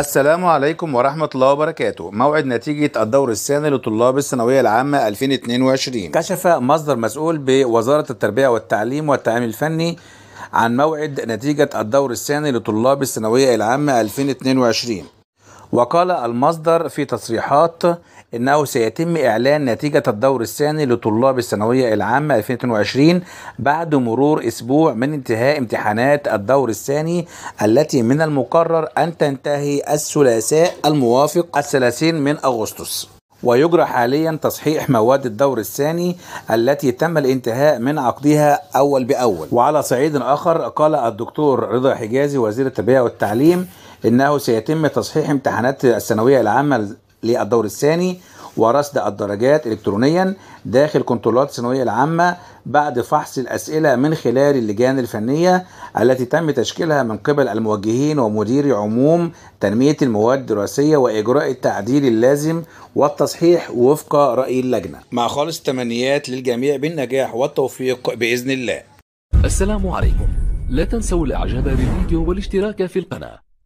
السلام عليكم ورحمة الله وبركاته موعد نتيجة الدور الثاني لطلاب الثانوية العامة 2022 كشف مصدر مسؤول بوزارة التربية والتعليم والتعليم الفني عن موعد نتيجة الدور الثاني لطلاب الثانوية العامة 2022 وقال المصدر في تصريحات انه سيتم اعلان نتيجه الدور الثاني لطلاب الثانويه العامه 2022 بعد مرور اسبوع من انتهاء امتحانات الدور الثاني التي من المقرر ان تنتهي الثلاثاء الموافق الثلاثين من اغسطس ويجرى حاليا تصحيح مواد الدور الثاني التي تم الانتهاء من عقدها اول باول وعلى صعيد اخر قال الدكتور رضا حجازي وزير التربيه والتعليم انه سيتم تصحيح امتحانات الثانويه العامه للدور الثاني ورصد الدرجات الكترونيا داخل كنترولات الثانويه العامه بعد فحص الاسئله من خلال اللجان الفنيه التي تم تشكيلها من قبل الموجهين ومدير عموم تنميه المواد الدراسيه واجراء التعديل اللازم والتصحيح وفق راي اللجنه. مع خالص التمنيات للجميع بالنجاح والتوفيق باذن الله. السلام عليكم. لا تنسوا الاعجاب بالفيديو والاشتراك في القناه.